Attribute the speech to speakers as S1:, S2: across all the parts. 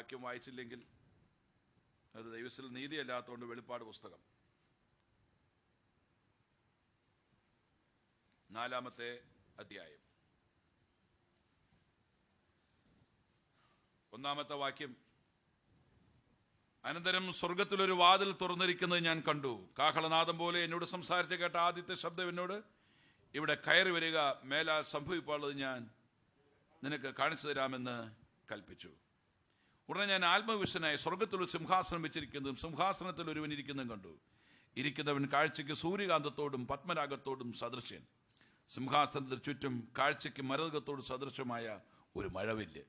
S1: വാക്യം വായിച്ചില്ലെങ്കിൽ അത് ദൈവത്തിൽ നീതിയല്ലാത്തതുകൊണ്ട് വെളിപ്പാട് പുസ്തകം നാലാമത്തെ അധ്യായം ഒന്നാമത്തെ വാക്യം അനന്തരം സ്വർഗത്തിലൊരു വാതിൽ തുറന്നിരിക്കുന്നത് ഞാൻ കണ്ടു കാഹളനാദം പോലെ എന്നോട് സംസാരിച്ച് കേട്ട ആദ്യത്തെ ശബ്ദം എന്നോട് ഇവിടെ കയറി വരിക മേലാൽ സംഭവിപ്പാനുള്ളത് ഞാൻ നിനക്ക് കാണിച്ചു തരാമെന്ന് കൽപ്പിച്ചു ഉടനെ ഞാൻ ആത്മവിശ്വനായി സ്വർഗത്തിൽ ഒരു സിംഹാസനം വെച്ചിരിക്കുന്നതും സിംഹാസനത്തിൽ ഒരുവൻ ഇരിക്കുന്നതും കണ്ടു ഇരിക്കുന്നവൻ കാഴ്ചയ്ക്ക് സൂര്യകാന്തത്തോടും പത്മരാഗത്തോടും സദൃശ്യൻ സിംഹാസനത്തിൽ ചുറ്റും കാഴ്ചയ്ക്ക് മരതകത്തോട് സദൃശമായ ഒരു മഴവില്ല്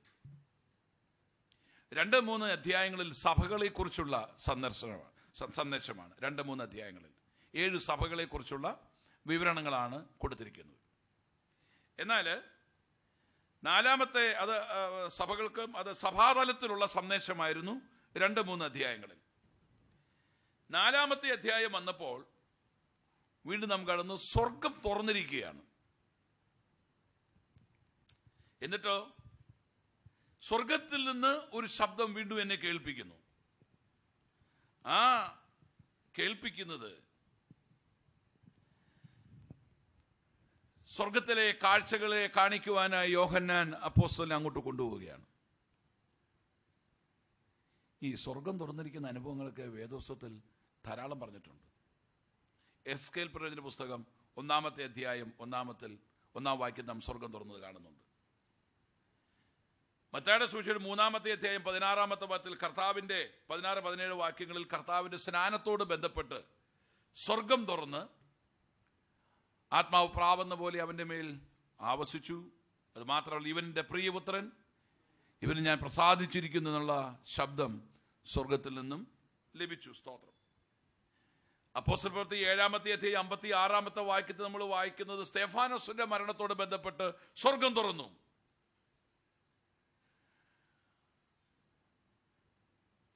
S1: രണ്ട് മൂന്ന് അധ്യായങ്ങളിൽ സഭകളെക്കുറിച്ചുള്ള സന്ദർശനമാണ് സന്ദേശമാണ് രണ്ട് മൂന്ന് അധ്യായങ്ങളിൽ ഏഴ് സഭകളെക്കുറിച്ചുള്ള വിവരണങ്ങളാണ് കൊടുത്തിരിക്കുന്നത് എന്നാൽ നാലാമത്തെ അത് സഭകൾക്കും അത് സഭാതലത്തിലുള്ള സന്ദേശമായിരുന്നു രണ്ട് മൂന്ന് അധ്യായങ്ങളിൽ നാലാമത്തെ അധ്യായം വന്നപ്പോൾ വീണ്ടും നാം കടന്നു സ്വർഗം തുറന്നിരിക്കുകയാണ് എന്നിട്ടോ സ്വർഗത്തിൽ നിന്ന് ഒരു ശബ്ദം വീണ്ടും എന്നെ കേൾപ്പിക്കുന്നു ആ കേൾപ്പിക്കുന്നത് സ്വർഗത്തിലെ കാഴ്ചകളെ കാണിക്കുവാനായി യോഹന്നാൻ അപ്പോസ്തലിനെ അങ്ങോട്ട് കൊണ്ടുപോവുകയാണ് ഈ സ്വർഗം തുറന്നിരിക്കുന്ന അനുഭവങ്ങളൊക്കെ വേദോസ്വത്തിൽ ധാരാളം പറഞ്ഞിട്ടുണ്ട് എസ് കെൽ പ്രയോജന പുസ്തകം ഒന്നാമത്തെ അധ്യായം ഒന്നാമത്തിൽ ഒന്നാം വാക്യം നാം സ്വർഗം തുറന്നത് കാണുന്നുണ്ട് മറ്റാടെ സൂക്ഷിയുടെ മൂന്നാമത്തെ അധ്യായം പതിനാറാമത്തെ വാക്യത്തിൽ കർത്താവിൻ്റെ പതിനാറ് പതിനേഴ് വാക്യങ്ങളിൽ കർത്താവിൻ്റെ സ്നാനത്തോട് ബന്ധപ്പെട്ട് സ്വർഗം തുറന്ന് ആത്മാവ് പ്രാവെന്ന പോലെ അവൻ്റെ മേൽ ആവസിച്ചു അത് മാത്രമല്ല ഇവൻ്റെ പ്രിയപുത്രൻ ഇവന് ഞാൻ പ്രസാദിച്ചിരിക്കുന്നു എന്നുള്ള ശബ്ദം സ്വർഗത്തിൽ നിന്നും ലഭിച്ചു സ്തോത്രം അപ്പോസ്റ്റൽ പ്രവൃത്തി ഏഴാമത്തെ അധ്യായം അമ്പത്തി ആറാമത്തെ വാക്യത്തിൽ നമ്മൾ വായിക്കുന്നത് സ്തേഫാനോസിന്റെ മരണത്തോട് ബന്ധപ്പെട്ട് സ്വർഗം തുറന്നു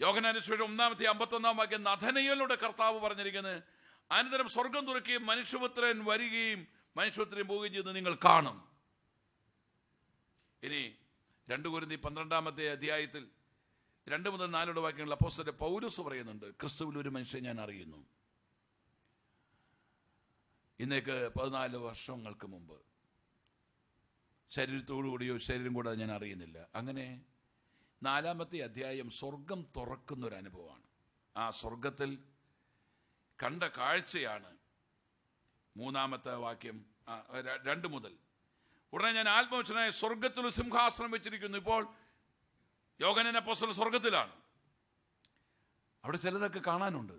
S1: യോഗനാനുസരിച്ച് ഒന്നാമത്തെ അമ്പത്തൊന്നാം വാക്യം നഥനയിലൂടെ കർത്താവ് പറഞ്ഞിരിക്കുന്നത് അനന്തരം സ്വർഗം തുറക്കുകയും മനുഷ്യപുത്രൻ വരികയും മനുഷ്യപുത്രൻ പോവുകയും ചെയ്യുന്നത് നിങ്ങൾ കാണും ഇനി രണ്ടു കുരുന്നി പന്ത്രണ്ടാമത്തെ അധ്യായത്തിൽ രണ്ട് മുതൽ നാലോട് വാക്യങ്ങൾ അപ്പോസ്റ്റലെ പൗരസ് പറയുന്നുണ്ട് ക്രിസ്തുവിൽ ഒരു മനുഷ്യൻ ഞാൻ അറിയുന്നു ഇന്നേക്ക് പതിനാല് വർഷങ്ങൾക്ക് മുമ്പ് ശരീരത്തോടു കൂടിയോ ശരീരം കൂടാതെ ഞാൻ അറിയുന്നില്ല അങ്ങനെ നാലാമത്തെ അധ്യായം സ്വർഗം തുറക്കുന്ന ഒരു അനുഭവമാണ് ആ സ്വർഗത്തിൽ കണ്ട കാഴ്ചയാണ് മൂന്നാമത്തെ വാക്യം രണ്ട് മുതൽ ഉടനെ ഞാൻ ആത്മവശനായ സ്വർഗത്തിൽ സിംഹാസനം വെച്ചിരിക്കുന്നു ഇപ്പോൾ യോഗനൻ അപ്പോസ്റ്റൽ സ്വർഗത്തിലാണ് അവിടെ ചിലതൊക്കെ കാണാനുണ്ട്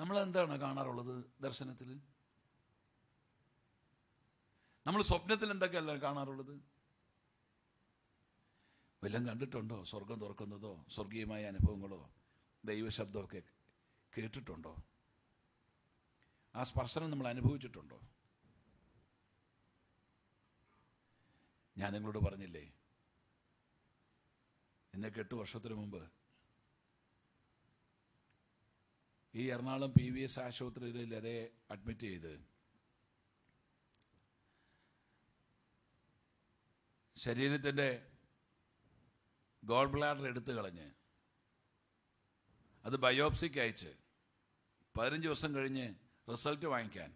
S1: നമ്മൾ എന്താണ് കാണാറുള്ളത് ദർശനത്തിൽ നമ്മൾ സ്വപ്നത്തിൽ എന്തൊക്കെയല്ല കാണാറുള്ളത് വല്ലതും കണ്ടിട്ടുണ്ടോ സ്വർഗം തുറക്കുന്നതോ സ്വർഗീയമായ അനുഭവങ്ങളോ ദൈവശബ്ദമൊക്കെ കേട്ടിട്ടുണ്ടോ ആ സ്പർശനം നമ്മൾ അനുഭവിച്ചിട്ടുണ്ടോ ഞാൻ നിങ്ങളോട് പറഞ്ഞില്ലേ എന്നൊക്കെ എട്ട് വർഷത്തിന് മുമ്പ് ഈ എറണാകുളം പി വി എസ് ആശുപത്രിയിൽ അതേ അഡ്മിറ്റ് ചെയ്ത് ശരീരത്തിൻ്റെ ഗോൾ ബ്ലാഡർ എടുത്തു കളഞ്ഞ് അത് ബയോപ്സിക്ക് അയച്ച് പതിനഞ്ച് ദിവസം കഴിഞ്ഞ് റിസൾട്ട് വാങ്ങിക്കാൻ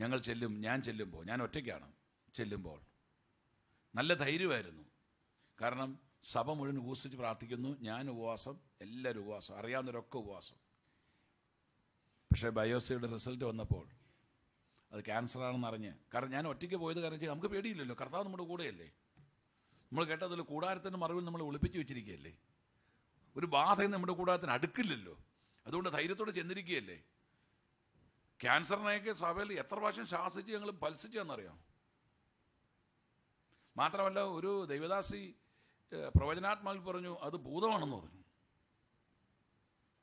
S1: ഞങ്ങൾ ചെല്ലും ഞാൻ ചെല്ലുമ്പോൾ ഞാൻ ഒറ്റയ്ക്കാണ് ചെല്ലുമ്പോൾ നല്ല ധൈര്യമായിരുന്നു കാരണം സഭ മുഴുവൻ ഉപസിച്ച് പ്രാർത്ഥിക്കുന്നു ഞാൻ ഉപവാസം എല്ലാവരും ഉപവാസം അറിയാവുന്നവരൊക്കെ ഉപവാസം പക്ഷേ ബയോസിയുടെ റിസൾട്ട് വന്നപ്പോൾ അത് ക്യാൻസറാണെന്ന് അറിഞ്ഞ് കാരണം ഞാൻ ഒറ്റയ്ക്ക് പോയത് കാരണം വെച്ചാൽ നമുക്ക് പേടിയില്ലല്ലോ കർത്താവ് നമ്മുടെ കൂടെയല്ലേ നമ്മൾ കേട്ടതിൽ കൂടാരത്തിൻ്റെ മറവിൽ നമ്മൾ ഒളിപ്പിച്ച് വെച്ചിരിക്കുകയല്ലേ ഒരു ബാധയും നമ്മുടെ കൂടാരത്തിന് അടുക്കില്ലല്ലോ അതുകൊണ്ട് ധൈര്യത്തോടെ ചെന്നിരിക്കുകയല്ലേ ക്യാൻസറിനെയൊക്കെ സഭയിൽ എത്ര പ്രാവശ്യം ശാസിച്ച് ഞങ്ങൾ എന്നറിയാം മാത്രമല്ല ഒരു ദൈവദാസി പ്രവചനാത്മാവിൽ പറഞ്ഞു അത് ഭൂതമാണെന്ന് പറഞ്ഞു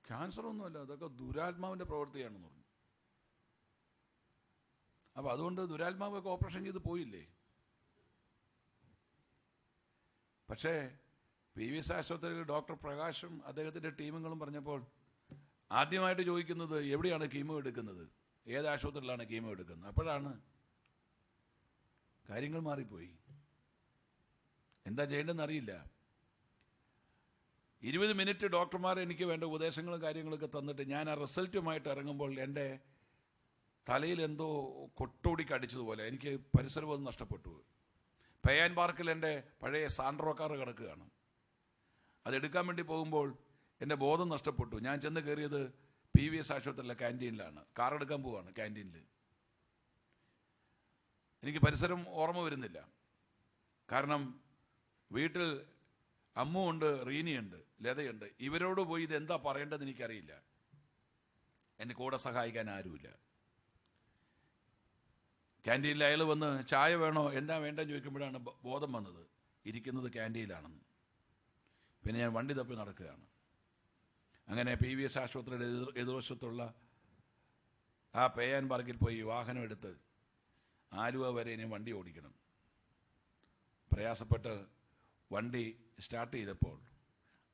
S1: ക്യാൻസറൊന്നുമല്ല അതൊക്കെ ദുരാത്മാവിൻ്റെ പ്രവൃത്തിയാണെന്ന് പറഞ്ഞു അപ്പോൾ അതുകൊണ്ട് ദുരാത്മാവൊക്കെ ഓപ്പറേഷൻ ചെയ്ത് പോയില്ലേ പക്ഷേ പി വി എസ് ആശുപത്രിയിൽ ഡോക്ടർ പ്രകാശും അദ്ദേഹത്തിൻ്റെ ടീമുകളും പറഞ്ഞപ്പോൾ ആദ്യമായിട്ട് ചോദിക്കുന്നത് എവിടെയാണ് കീമോ എടുക്കുന്നത് ഏത് ആശുപത്രിയിലാണ് കീമോ എടുക്കുന്നത് അപ്പോഴാണ് കാര്യങ്ങൾ മാറിപ്പോയി എന്താ ചെയ്യേണ്ടതെന്ന് അറിയില്ല ഇരുപത് മിനിറ്റ് ഡോക്ടർമാർ എനിക്ക് വേണ്ട ഉപദേശങ്ങളും കാര്യങ്ങളൊക്കെ തന്നിട്ട് ഞാൻ ആ റിസൾട്ടുമായിട്ട് ഇറങ്ങുമ്പോൾ എൻ്റെ തലയിൽ എന്തോ കൊട്ടോടി കടിച്ചതുപോലെ എനിക്ക് പരിസരബോധം നഷ്ടപ്പെട്ടു പയ്യാൻ പാർക്കിൽ എൻ്റെ പഴയ സാൻഡ്രോ കാർ കിടക്കുകയാണ് അതെടുക്കാൻ വേണ്ടി പോകുമ്പോൾ എൻ്റെ ബോധം നഷ്ടപ്പെട്ടു ഞാൻ ചെന്ന് കയറിയത് പി വി എസ് ആശുപത്രിയിലെ ക്യാൻറ്റീനിലാണ് കാറെടുക്കാൻ പോവാണ് ക്യാൻറ്റീനിൽ എനിക്ക് പരിസരം ഓർമ്മ വരുന്നില്ല കാരണം വീട്ടിൽ അമ്മുണ്ട് റീനിയുണ്ട് ലതയുണ്ട് ഇവരോട് പോയി ഇത് എന്താ പറയേണ്ടതെന്ന് എനിക്കറിയില്ല എന്നെ കൂടെ സഹായിക്കാൻ ആരുമില്ല ക്യാൻറ്റീനിൽ അയാൾ വന്ന് ചായ വേണോ എന്താ വേണ്ടെന്ന് ചോദിക്കുമ്പോഴാണ് ബോധം വന്നത് ഇരിക്കുന്നത് ക്യാൻറ്റീനിലാണെന്ന് പിന്നെ ഞാൻ വണ്ടി തപ്പി നടക്കുകയാണ് അങ്ങനെ പി വി എസ് ആശുപത്രിയുടെ എതിർ എതിർവശത്തുള്ള ആ പേ ആൻഡ് പാർക്കിൽ പോയി വാഹനം എടുത്ത് ആലുവ വരെ ഇനി വണ്ടി ഓടിക്കണം പ്രയാസപ്പെട്ട് വണ്ടി സ്റ്റാർട്ട് ചെയ്തപ്പോൾ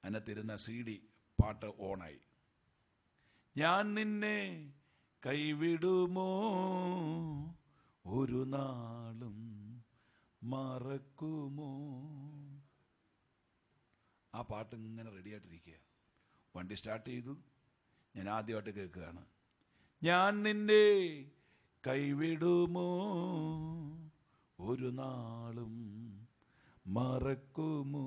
S1: അതിനകത്തിരുന്ന സി ഡി പാട്ട് ഓണായി ഞാൻ നിന്നെ കൈവിടുമോ ഒരു നാളും മറക്കുമോ ആ പാട്ട് ഇങ്ങനെ റെഡിയായിട്ടിരിക്കുക വണ്ടി സ്റ്റാർട്ട് ചെയ്തു ഞാൻ ആദ്യമായിട്ട് കേൾക്കുകയാണ് ഞാൻ നിന്നെ കൈവിടുമോ ഒരു നാളും മറക്കുമോ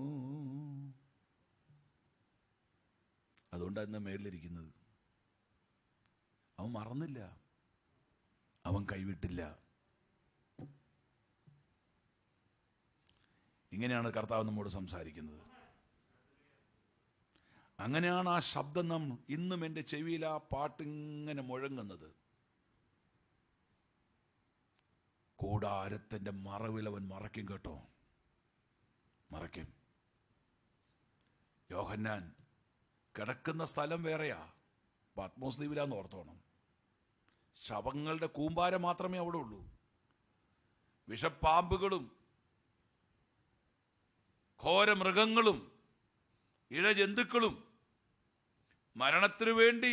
S1: അതുകൊണ്ടാണ് ഇന്ന് മേളിലിരിക്കുന്നത് അവൻ മറന്നില്ല അവൻ കൈവിട്ടില്ല ഇങ്ങനെയാണ് കർത്താവ് നമ്മോട് സംസാരിക്കുന്നത് അങ്ങനെയാണ് ആ ശബ്ദം നാം ഇന്നും എൻ്റെ ചെവിയിൽ ആ പാട്ടിങ്ങനെ മുഴങ്ങുന്നത് കൂടാരത്തിൻ്റെ മറവിൽ അവൻ മറയ്ക്കും കേട്ടോ മറയ്ക്കും യോഹന്നാൻ കിടക്കുന്ന സ്ഥലം വേറെയാ പത്മോസ് ദ്വീപിലാന്ന് ഓർത്തോണം ശവങ്ങളുടെ കൂമ്പാരം മാത്രമേ അവിടെ ഉള്ളൂ വിഷപ്പാമ്പുകളും ഘോരമൃഗങ്ങളും ഇഴജന്തുക്കളും മരണത്തിനു വേണ്ടി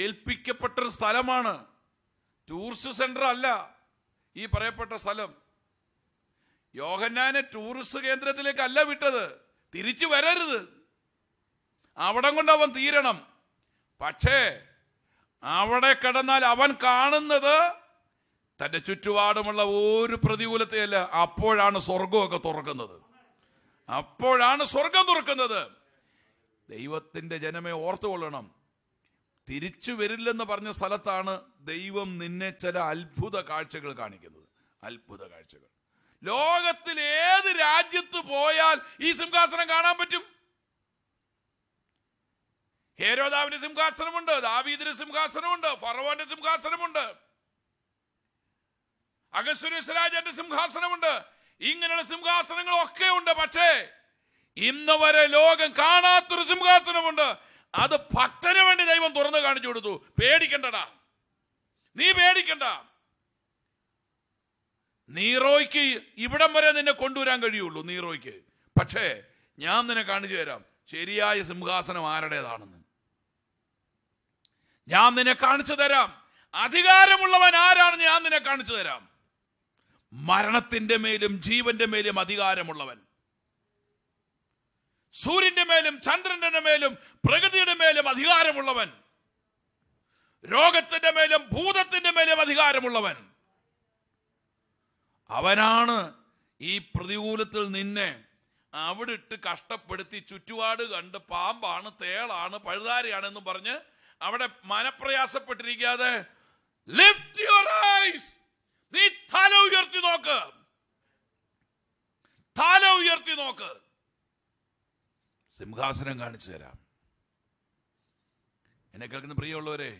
S1: ഏൽപ്പിക്കപ്പെട്ടൊരു സ്ഥലമാണ് ടൂറിസ്റ്റ് സെന്റർ അല്ല ഈ പറയപ്പെട്ട സ്ഥലം യോഹന്നാനെ ടൂറിസ്റ്റ് കേന്ദ്രത്തിലേക്കല്ല വിട്ടത് തിരിച്ചു വരരുത് അവിടെ കൊണ്ട് അവൻ തീരണം പക്ഷേ അവിടെ കിടന്നാൽ അവൻ കാണുന്നത് തൻ്റെ ചുറ്റുപാടുമുള്ള ഒരു പ്രതികൂലത്തെയല്ല അപ്പോഴാണ് സ്വർഗമൊക്കെ തുറക്കുന്നത് അപ്പോഴാണ് സ്വർഗം തുറക്കുന്നത് ദൈവത്തിൻ്റെ ജനമേ ഓർത്തുകൊള്ളണം തിരിച്ചു വരില്ലെന്ന് പറഞ്ഞ സ്ഥലത്താണ് ദൈവം നിന്നെ ചില അത്ഭുത കാഴ്ചകൾ കാണിക്കുന്നത് അത്ഭുത കാഴ്ചകൾ ലോകത്തിൽ ഏത് രാജ്യത്ത് പോയാൽ ഈ സിംഹാസനം കാണാൻ പറ്റും ഹേരോദാവിന് സിംഹാസനമുണ്ട് ദാവീദിന്റെ സിംഹാസനമുണ്ട് ഫറവോന്റെ സിംഹാസനമുണ്ട് അഗസുരേശ്വരാജന്റെ സിംഹാസനമുണ്ട് ഇങ്ങനെയുള്ള സിംഹാസനങ്ങളൊക്കെ ഉണ്ട് പക്ഷേ ഇന്ന് വരെ ലോകം കാണാത്തൊരു സിംഹാസനമുണ്ട് അത് ഭക്തന് വേണ്ടി ദൈവം തുറന്നു കാണിച്ചു കൊടുത്തു പേടിക്കണ്ടടാ നീ പേടിക്കണ്ട നീറോയ്ക്ക് ഇവിടം വരെ നിന്നെ കൊണ്ടുവരാൻ കഴിയുള്ളൂ നീറോയ്ക്ക് പക്ഷേ ഞാൻ നിന്നെ കാണിച്ചു തരാം ശരിയായ സിംഹാസനം ആരുടേതാണെന്ന് ഞാൻ നിന്നെ കാണിച്ചു തരാം അധികാരമുള്ളവൻ ആരാണ് ഞാൻ നിന്നെ കാണിച്ചു തരാം മരണത്തിന്റെ മേലും ജീവന്റെ മേലും അധികാരമുള്ളവൻ സൂര്യന്റെ മേലും ചന്ദ്രന്റെ മേലും പ്രകൃതിയുടെ മേലും അധികാരമുള്ളവൻ രോഗത്തിന്റെ മേലും ഭൂതത്തിന്റെ മേലും അധികാരമുള്ളവൻ അവനാണ് ഈ പ്രതികൂലത്തിൽ നിന്നെ അവിടെ ഇട്ട് കഷ്ടപ്പെടുത്തി ചുറ്റുപാട് കണ്ട് പാമ്പാണ് തേളാണ് പഴുതാരയാണ് എന്ന് പറഞ്ഞ് അവിടെ മനപ്രയാസപ്പെട്ടിരിക്കാതെ ലിഫ്റ്റ് യുവർ ഐസ് നീ തല ഉയർത്തി നോക്ക് തല ഉയർത്തി നോക്ക് സിംഹാസനം കാണിച്ചു തരാം എന്നെ കേൾക്കുന്ന പ്രിയമുള്ളവരെ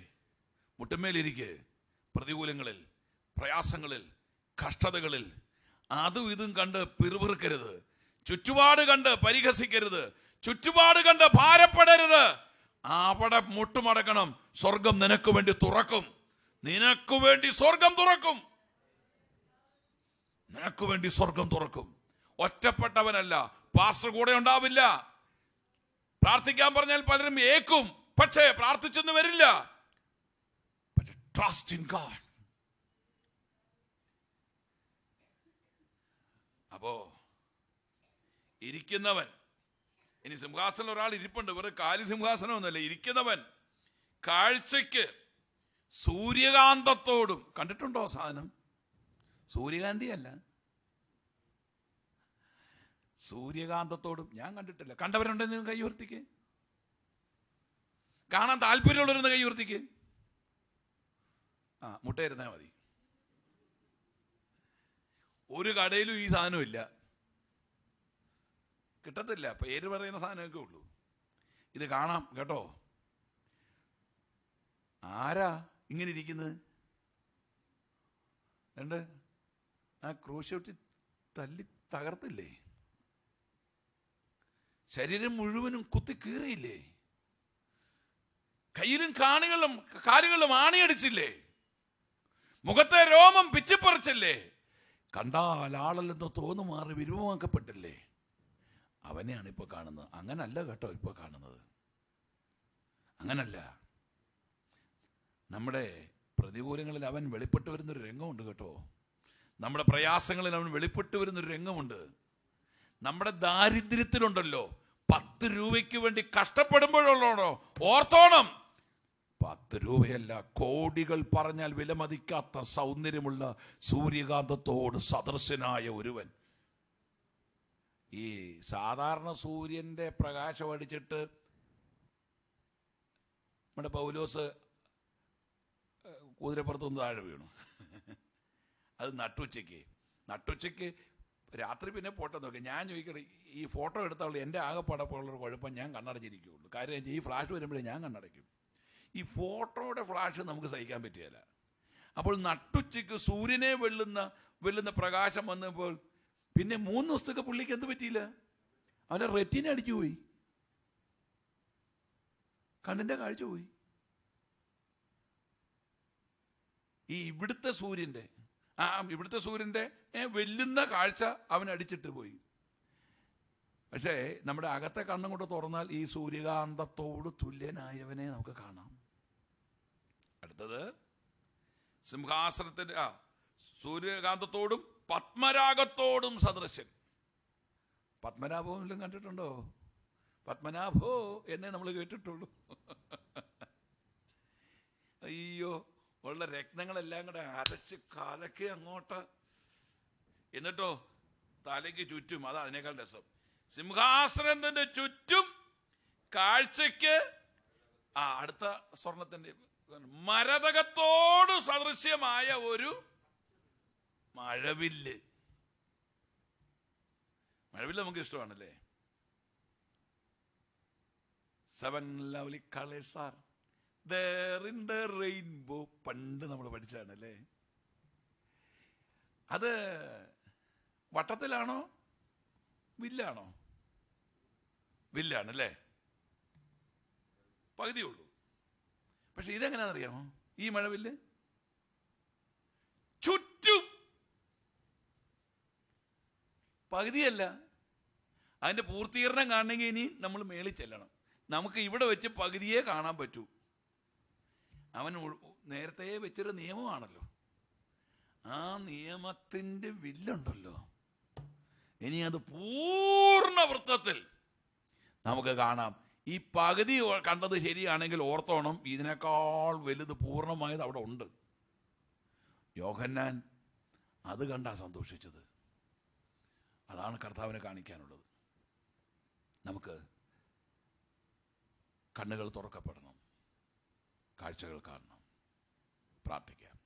S1: മുട്ടമ്മേലിരിക്കെ പ്രതികൂലങ്ങളിൽ പ്രയാസങ്ങളിൽ കഷ്ടതകളിൽ അതും ഇതും കണ്ട് പിറുപിറുക്കരുത് ചുറ്റുപാട് കണ്ട് പരിഹസിക്കരുത് ചുറ്റുപാട് കണ്ട് ഭാരപ്പെടരുത് അവിടെ മുട്ടുമടക്കണം സ്വർഗം നിനക്ക് വേണ്ടി തുറക്കും നിനക്ക് വേണ്ടി സ്വർഗം തുറക്കും നിനക്ക് വേണ്ടി സ്വർഗം തുറക്കും ഒറ്റപ്പെട്ടവനല്ല പാസ്റ്റർ കൂടെ ഉണ്ടാവില്ല പ്രാർത്ഥിക്കാൻ പറഞ്ഞാൽ പലരും ഏക്കും പക്ഷേ പ്രാർത്ഥിച്ചൊന്നും വരില്ല ട്രസ്റ്റ് ഇൻ ഗാഡ് അപ്പോ ഇരിക്കുന്നവൻ ഇനി സിംഹാസനം ഒരാൾ ഇരിപ്പുണ്ട് വെറും കാലി സിംഹാസനമൊന്നുമല്ല ഇരിക്കുന്നവൻ കാഴ്ചയ്ക്ക് സൂര്യകാന്തത്തോടും കണ്ടിട്ടുണ്ടോ സാധനം സൂര്യകാന്തി അല്ല സൂര്യകാന്തത്തോടും ഞാൻ കണ്ടിട്ടില്ല കണ്ടവരുണ്ടെന്ന് കൈ ഉയർത്തിക്ക് കാണാൻ താല്പര്യമുള്ളവരെന്ന് കൈ ഉയർത്തിക്ക് ആ മുട്ടയിരുന്നാൽ മതി ഒരു കടയിലും ഈ സാധനമില്ല കിട്ടത്തില്ല പേര് പറയുന്ന സാധനമൊക്കെ ഉള്ളൂ ഇത് കാണാം കേട്ടോ ആരാ ഇങ്ങനെ ഇരിക്കുന്നത് രണ്ട് ആ ക്രൂശ തല്ലി തകർത്തില്ലേ ശരീരം മുഴുവനും കുത്തി കീറിയില്ലേ കയ്യിലും കാണികളും കാലുകളും ആണിയടിച്ചില്ലേ മുഖത്തെ രോമം പിച്ചിപ്പറിച്ചില്ലേ കണ്ടാൽ ആളല്ലെന്ന് തോന്നു മാറി വിരൂപമാക്കപ്പെട്ടില്ലേ അവനെയാണ് ഇപ്പൊ കാണുന്നത് അങ്ങനല്ല കേട്ടോ ഇപ്പൊ കാണുന്നത് അങ്ങനല്ല നമ്മുടെ പ്രതികൂലങ്ങളിൽ അവൻ വെളിപ്പെട്ടു വരുന്നൊരു രംഗമുണ്ട് കേട്ടോ നമ്മുടെ പ്രയാസങ്ങളിൽ അവൻ വെളിപ്പെട്ടു വരുന്നൊരു രംഗമുണ്ട് നമ്മുടെ ദാരിദ്ര്യത്തിലുണ്ടല്ലോ പത്ത് രൂപയ്ക്ക് വേണ്ടി കഷ്ടപ്പെടുമ്പോഴുള്ളോ ഓർത്തോണം പത്ത് രൂപയല്ല കോടികൾ പറഞ്ഞാൽ വിലമതിക്കാത്ത സൗന്ദര്യമുള്ള സൂര്യകാന്തത്തോട് സദൃശനായ ഒരുവൻ ഈ സാധാരണ സൂര്യന്റെ പ്രകാശം അടിച്ചിട്ട് നമ്മുടെ പൗലോസ് കുതിരപ്പുറത്തൊന്ന് താഴെ വീണു അത് നട്ടുച്ചയ്ക്ക് നട്ടുച്ചയ്ക്ക് രാത്രി പിന്നെ ഫോട്ടോ നോക്കി ഞാൻ ചോദിക്കട്ടെ ഈ ഫോട്ടോ എടുത്തുള്ള എൻ്റെ ആകെപ്പാടപ്പുള്ളൊരു കുഴപ്പം ഞാൻ കണ്ണടച്ചിരിക്കുകയുള്ളൂ കാര്യം ഈ ഫ്ലാഷ് വരുമ്പോഴേ ഞാൻ കണ്ണടയ്ക്കും ഈ ഫോട്ടോയുടെ ഫ്ലാഷ് നമുക്ക് സഹിക്കാൻ പറ്റിയല്ല അപ്പോൾ നട്ടുച്ചയ്ക്ക് സൂര്യനെ വെള്ളുന്ന വെള്ളുന്ന പ്രകാശം വന്നപ്പോൾ പിന്നെ മൂന്ന് ദിവസത്തൊക്കെ പുള്ളിക്ക് എന്ത് പറ്റിയില്ല അവൻ്റെ റെറ്റിനെ അടിച്ചു പോയി കണ്ണിൻ്റെ കാഴ്ച പോയി ഈ ഇവിടുത്തെ സൂര്യൻ്റെ ആ ഇവിടുത്തെ സൂര്യൻ്റെ വെല്ലുന്ന കാഴ്ച അവൻ അടിച്ചിട്ട് പോയി പക്ഷേ നമ്മുടെ അകത്തെ കണ്ണും കൊണ്ട് തുറന്നാൽ ഈ സൂര്യകാന്തത്തോട് തുല്യനായവനെ നമുക്ക് കാണാം അടുത്തത് സിംഹാസനത്തിൻ്റെ ആ സൂര്യകാന്തത്തോടും പത്മരാഗത്തോടും സദൃശ്യൻ പത്മനാഭമെല്ലാം കണ്ടിട്ടുണ്ടോ പത്മനാഭോ എന്നേ നമ്മൾ കേട്ടിട്ടുള്ളൂ അയ്യോ ഉള്ള രക്തങ്ങളെല്ലാം കൂടെ അരച്ച് കലക്കി അങ്ങോട്ട് എന്നിട്ടോ തലയ്ക്ക് ചുറ്റും അതാ അതിനേക്കാൾ രസം സിംഹാസനത്തിന്റെ ചുറ്റും കാഴ്ചക്ക് ആ അടുത്ത സ്വർണത്തിന്റെ മരതകത്തോട് സദൃശ്യമായ ഒരു മഴവില്ല് മഴവില്ല് നമുക്ക് ഇഷ്ടമാണല്ലേ seven lovely colours are rainbow പണ്ട് നമ്മൾ പഠിച്ചാണ് അല്ലേ അത് വട്ടത്തിലാണോ വില്ലാണോ വില്ലാണ് അല്ലേ പകുതിയുള്ളൂ പക്ഷെ ഇതെങ്ങനെയാണെന്നറിയാമോ ഈ മഴ വില്ല് ചുറ്റും പകുതിയല്ല അതിന്റെ പൂർത്തീകരണം കാണണമെങ്കിൽ ഇനി നമ്മൾ മേളിൽ ചെല്ലണം നമുക്ക് ഇവിടെ വെച്ച് പകുതിയെ കാണാൻ പറ്റൂ അവൻ നേരത്തെ വെച്ചൊരു നിയമമാണല്ലോ ആ നിയമത്തിൻ്റെ വില്ലുണ്ടല്ലോ ഇനി അത് പൂർണ്ണ വൃത്തത്തിൽ നമുക്ക് കാണാം ഈ പകുതി കണ്ടത് ശരിയാണെങ്കിൽ ഓർത്തോണം ഇതിനേക്കാൾ വലുത് പൂർണ്ണമായത് അവിടെ ഉണ്ട് യോഹന്നാൻ അത് കണ്ടാ സന്തോഷിച്ചത് അതാണ് കർത്താവിനെ കാണിക്കാനുള്ളത് നമുക്ക് കണ്ണുകൾ തുറക്കപ്പെടണം കാഴ്ചകൾ കാണണം പ്രാർത്ഥിക്കാം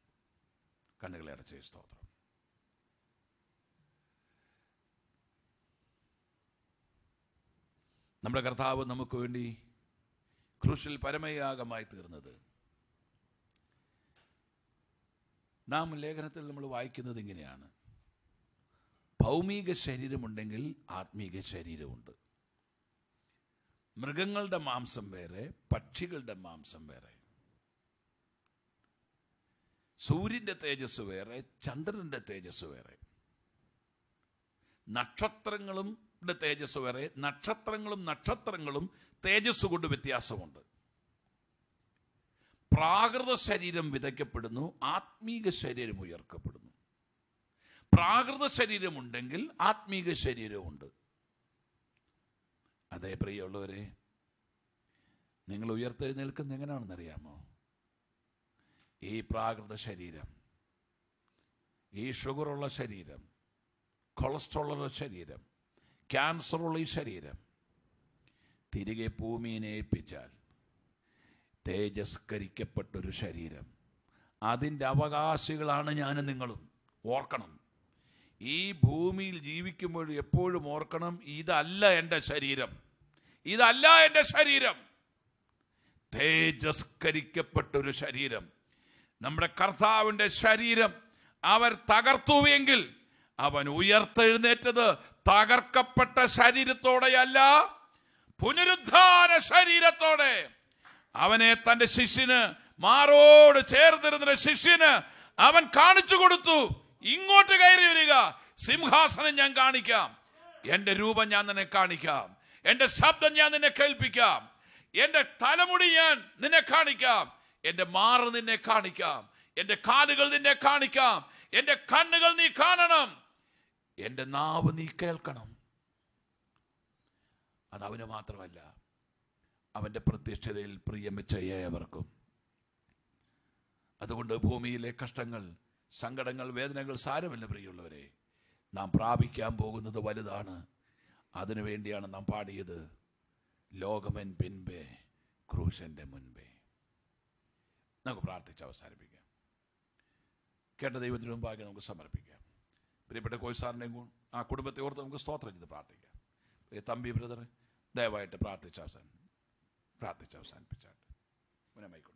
S1: കണ്ണുകളെ അടച്ച സ്തോത്രം നമ്മുടെ കർത്താവ് നമുക്ക് വേണ്ടി ക്രൂശിൽ പരമയാഗമായി തീർന്നത് നാം ലേഖനത്തിൽ നമ്മൾ വായിക്കുന്നത് ഇങ്ങനെയാണ് ഭൗമിക ശരീരമുണ്ടെങ്കിൽ ആത്മീക ശരീരമുണ്ട് മൃഗങ്ങളുടെ മാംസം വേറെ പക്ഷികളുടെ മാംസം വേറെ സൂര്യൻ്റെ തേജസ് വേറെ ചന്ദ്രൻ്റെ തേജസ് വേറെ നക്ഷത്രങ്ങളും തേജസ് വേറെ നക്ഷത്രങ്ങളും നക്ഷത്രങ്ങളും തേജസ് കൊണ്ട് വ്യത്യാസമുണ്ട് പ്രാകൃത ശരീരം വിതയ്ക്കപ്പെടുന്നു ആത്മീക ശരീരം ഉയർക്കപ്പെടുന്നു പ്രാകൃത ശരീരമുണ്ടെങ്കിൽ ആത്മീക ശരീരമുണ്ട് അതേ പ്രിയമുള്ളവരെ നിങ്ങൾ ഉയർത്തെഴുന്നേൽക്കുന്നത് അറിയാമോ ഈ പ്രാകൃത ശരീരം ഈ ഷുഗറുള്ള ശരീരം കൊളസ്ട്രോളുള്ള ശരീരം ക്യാൻസറുള്ള ഈ ശരീരം തിരികെ ഭൂമിയിനെ ഏൽപ്പിച്ചാൽ തേജസ്കരിക്കപ്പെട്ടൊരു ശരീരം അതിൻ്റെ അവകാശികളാണ് ഞാൻ നിങ്ങളും ഓർക്കണം ഈ ഭൂമിയിൽ ജീവിക്കുമ്പോൾ എപ്പോഴും ഓർക്കണം ഇതല്ല എൻ്റെ ശരീരം ഇതല്ല എൻ്റെ ശരീരം തേജസ്കരിക്കപ്പെട്ടൊരു ശരീരം നമ്മുടെ കർത്താവിൻ്റെ ശരീരം അവർ തകർത്തുവെങ്കിൽ അവൻ ഉയർത്തെഴുന്നേറ്റത് തകർക്കപ്പെട്ട ശരീരത്തോടെയല്ല പുനരുദ്ധാന ശരീരത്തോടെ അവനെ തന്റെ ശിഷ്യന് മാറോട് ചേർന്നിരുന്ന ശിഷ്യന് അവൻ കാണിച്ചു കൊടുത്തു ഇങ്ങോട്ട് കയറി വരിക സിംഹാസനം ഞാൻ കാണിക്കാം എൻ്റെ രൂപം ഞാൻ നിന്നെ കാണിക്കാം എൻ്റെ ശബ്ദം ഞാൻ നിന്നെ കേൾപ്പിക്കാം എൻ്റെ തലമുടി ഞാൻ നിന്നെ കാണിക്കാം എൻ്റെ മാറ് നിന്നെ കാണിക്കാം എൻ്റെ കാലുകൾ നിന്നെ കാണിക്കാം എൻ്റെ കണ്ണുകൾ നീ കാണണം എൻ്റെ നാവ് നീ കേൾക്കണം അത് അവന് മാത്രമല്ല അവൻ്റെ പ്രത്യക്ഷതയിൽ പ്രിയം അതുകൊണ്ട് ഭൂമിയിലെ കഷ്ടങ്ങൾ സങ്കടങ്ങൾ വേദനകൾ സാരമല്ല പ്രിയുള്ളവരെ നാം പ്രാപിക്കാൻ പോകുന്നത് വലുതാണ് അതിനുവേണ്ടിയാണ് നാം പാടിയത് ലോകമൻ പിൻപേ ക്രൂശൻ്റെ മുൻപേ നമുക്ക് പ്രാർത്ഥിച്ച് അവസാനിപ്പിക്കാം കേട്ട ദൈവത്തിന് മുമ്പാകെ നമുക്ക് സമർപ്പിക്കാം പ്രിയപ്പെട്ട കോയിസാറിനെയും ആ കുടുംബത്തെ ഓർത്ത് നമുക്ക് സ്തോത്രം ചെയ്ത് പ്രാർത്ഥിക്കാം തമ്പി ബ്രദർ ദയവായിട്ട് പ്രാർത്ഥിച്ച് അവസാനം പ്രാർത്ഥിച്ച് അവസാനിപ്പിച്ചാട്ട് മുനമായിക്കോട്ടെ